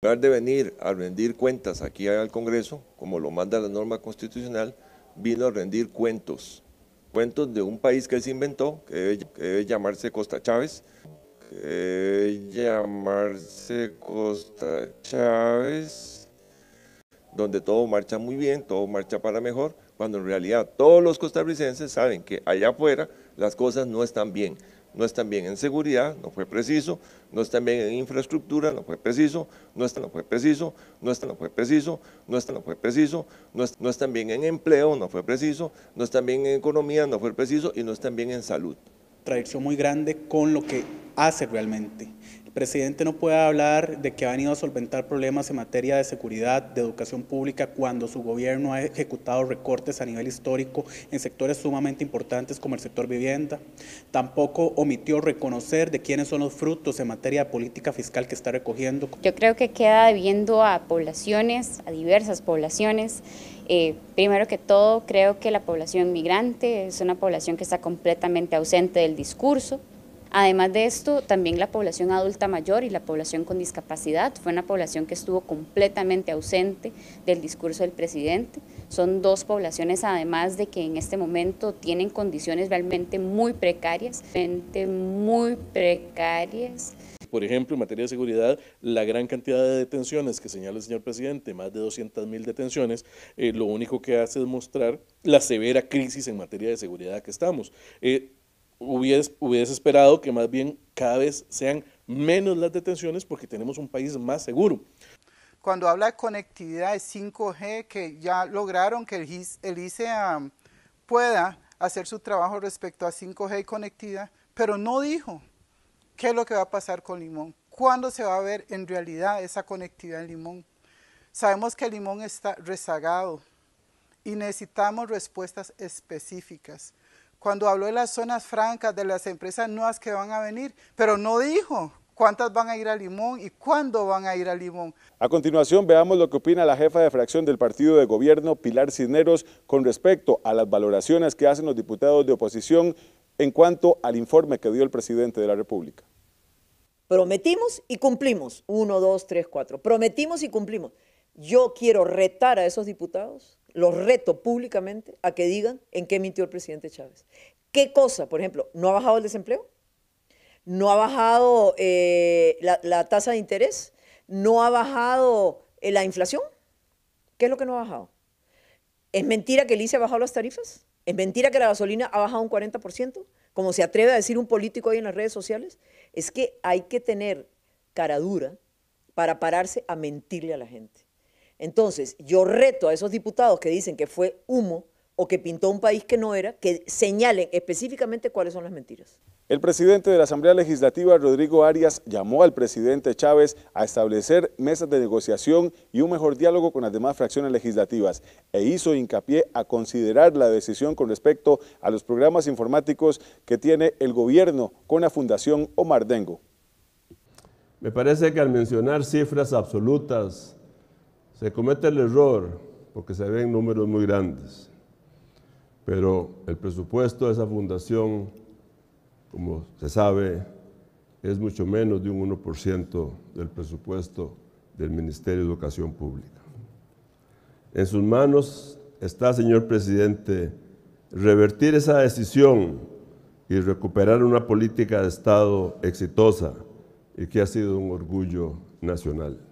En lugar de venir a rendir cuentas aquí al Congreso, como lo manda la norma constitucional, vino a rendir cuentos. Cuentos de un país que se inventó, que debe, llamarse Costa Chávez, que debe llamarse Costa Chávez, donde todo marcha muy bien, todo marcha para mejor, cuando en realidad todos los costarricenses saben que allá afuera las cosas no están bien no están bien en seguridad, no fue preciso, no están bien en infraestructura, no fue preciso, no están, no fue preciso, no no fue preciso, no no fue preciso, no, no bien en empleo, no fue preciso, no están bien en economía, no fue preciso y no están bien en salud. Traición muy grande con lo que hace realmente presidente no puede hablar de que ha venido a solventar problemas en materia de seguridad, de educación pública, cuando su gobierno ha ejecutado recortes a nivel histórico en sectores sumamente importantes como el sector vivienda. Tampoco omitió reconocer de quiénes son los frutos en materia de política fiscal que está recogiendo. Yo creo que queda debiendo a poblaciones, a diversas poblaciones. Eh, primero que todo, creo que la población migrante es una población que está completamente ausente del discurso. Además de esto, también la población adulta mayor y la población con discapacidad fue una población que estuvo completamente ausente del discurso del presidente. Son dos poblaciones además de que en este momento tienen condiciones realmente muy precarias, realmente muy precarias. Por ejemplo, en materia de seguridad, la gran cantidad de detenciones que señala el señor presidente, más de 200.000 detenciones, eh, lo único que hace es mostrar la severa crisis en materia de seguridad que estamos. Eh, hubiese, esperado que más bien cada vez sean menos las detenciones porque tenemos un país más seguro. Cuando habla de conectividad de 5G, que ya lograron que el, ICE, el e, um, pueda hacer su trabajo respecto a 5G y conectividad, pero no dijo qué es lo que va a pasar con Limón, cuándo se va a ver en realidad esa conectividad en Limón. Sabemos que Limón está rezagado y necesitamos respuestas específicas. Cuando habló de las zonas francas, de las empresas nuevas que van a venir, pero no dijo cuántas van a ir a Limón y cuándo van a ir a Limón. A continuación veamos lo que opina la jefa de fracción del partido de gobierno, Pilar Cisneros, con respecto a las valoraciones que hacen los diputados de oposición en cuanto al informe que dio el presidente de la República. Prometimos y cumplimos. Uno, dos, tres, cuatro. Prometimos y cumplimos. Yo quiero retar a esos diputados los reto públicamente a que digan en qué mintió el presidente Chávez. ¿Qué cosa? Por ejemplo, ¿no ha bajado el desempleo? ¿No ha bajado eh, la, tasa de interés? ¿No ha bajado eh, la inflación? ¿Qué es lo que no ha bajado? ¿Es mentira que el ICE ha bajado las tarifas? ¿Es mentira que la gasolina ha bajado un 40%? Como se atreve a decir un político hoy en las redes sociales. Es que hay que tener cara dura para pararse a mentirle a la gente. Entonces, yo reto a esos diputados que dicen que fue humo o que pintó un país que no era, que señalen específicamente cuáles son las mentiras. El presidente de la Asamblea Legislativa, Rodrigo Arias, llamó al presidente Chávez a establecer mesas de negociación y un mejor diálogo con las demás fracciones legislativas e hizo hincapié a considerar la decisión con respecto a los programas informáticos que tiene el gobierno con la Fundación Omar Dengo. Me parece que al mencionar cifras absolutas se comete el error porque se ven números muy grandes, pero el presupuesto de esa fundación, como se sabe, es mucho menos de un 1% del presupuesto del Ministerio de Educación Pública. En sus manos está, señor presidente, revertir esa decisión y recuperar una política de Estado exitosa y que ha sido un orgullo nacional.